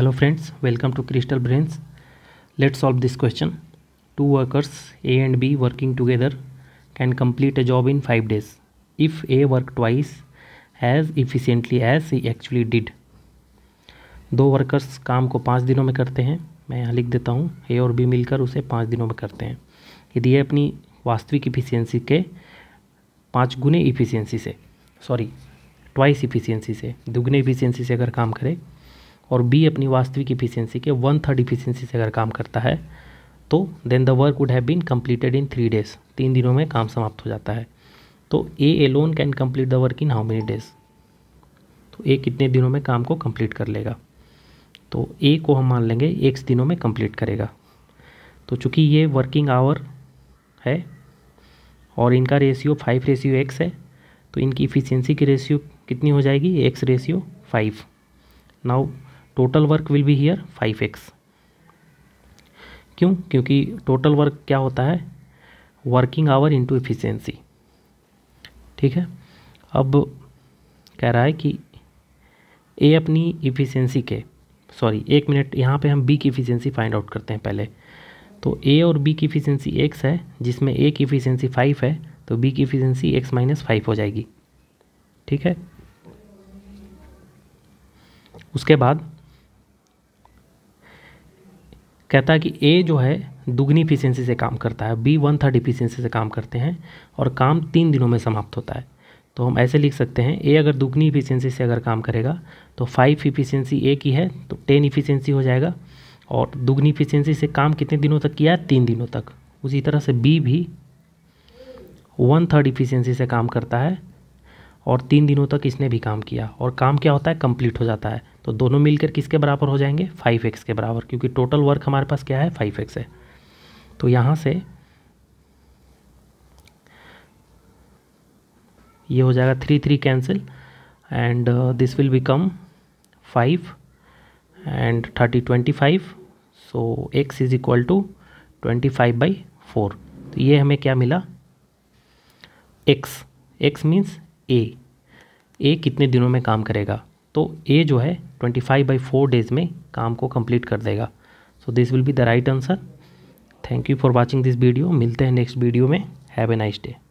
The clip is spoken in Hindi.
hello friends welcome to crystal brands let's solve this question two workers A and B working together can complete a job in five days if A work twice as efficiently as he actually did दो वर्कर्स काम को पाँच दिनों में करते हैं मैं यहाँ लिख देता हूँ ए और बी मिलकर उसे पाँच दिनों में करते हैं यदि ये अपनी वास्तविक इफ़िशियंसी के पाँच गुने इफ़िशियंसी से सॉरी ट्वाइस इफ़िशियंसी से दुगने इफ़िशियंसी से अगर काम करें और बी अपनी वास्तविक इफिशियंसी के वन थर्ड इफिशियंसी से अगर काम करता है तो then the work would have been completed in three days तीन दिनों में काम समाप्त हो जाता है तो A alone can complete the work in how many days तो ए कितने दिनों में काम को कम्प्लीट कर लेगा तो ए को हम मान लेंगे एक्स दिनों में कम्प्लीट करेगा तो चूंकि ये वर्किंग आवर है और इनका रेशियो फाइव रेशियो एक्स है तो इनकी इफ़िशियंसी की रेशियो कितनी हो जाएगी x ratio five now total work will be here five x क्यों क्योंकि टोटल वर्क क्या होता है वर्किंग आवर इंटू एफिशिएंसी ठीक है अब कह रहा है कि ए अपनी इफ़िशेंसी के सॉरी एक मिनट यहाँ पे हम बी की इफ़िशेंसी फाइंड आउट करते हैं पहले तो ए और बी की इफ़िशेंसी एक्स है जिसमें ए की इफ़िशेंसी फाइव है तो बी की इफ़िशेंसी एक्स माइनस फाइव हो जाएगी ठीक है उसके बाद कहता है कि ए जो है दुगनी इफिशियंसी से काम करता है बी वन थर्ड इफिशियंसी से काम करते हैं और काम तीन दिनों में समाप्त होता है तो हम ऐसे लिख सकते हैं ए अगर दुगनी इफिशियंसी से अगर काम करेगा तो फाइव इफिशियंसी ए की है तो टेन इफिशियंसी हो जाएगा और दुगनी इफिशियंसी से काम कितने दिनों तक किया है तीन दिनों तक उसी तरह से बी भी वन थर्ड इफिशियंसी से काम करता है और तीन दिनों तक इसने भी काम किया और काम क्या होता है कंप्लीट हो जाता है तो दोनों मिलकर किसके बराबर हो जाएंगे फाइव एक्स के बराबर क्योंकि टोटल वर्क हमारे पास क्या है फाइव एक्स है तो यहाँ से ये हो जाएगा three three cancel and this will become five and thirty twenty five so x is equal to twenty five by four तो ये हमें क्या मिला x x means A A कितने दिनों में काम करेगा तो ए जो है twenty five by four days में काम को कंप्लीट कर देगा so this will be the right answer thank you for watching this video मिलते हैं नेक्स्ट वीडियो में हैव ए नाइस डे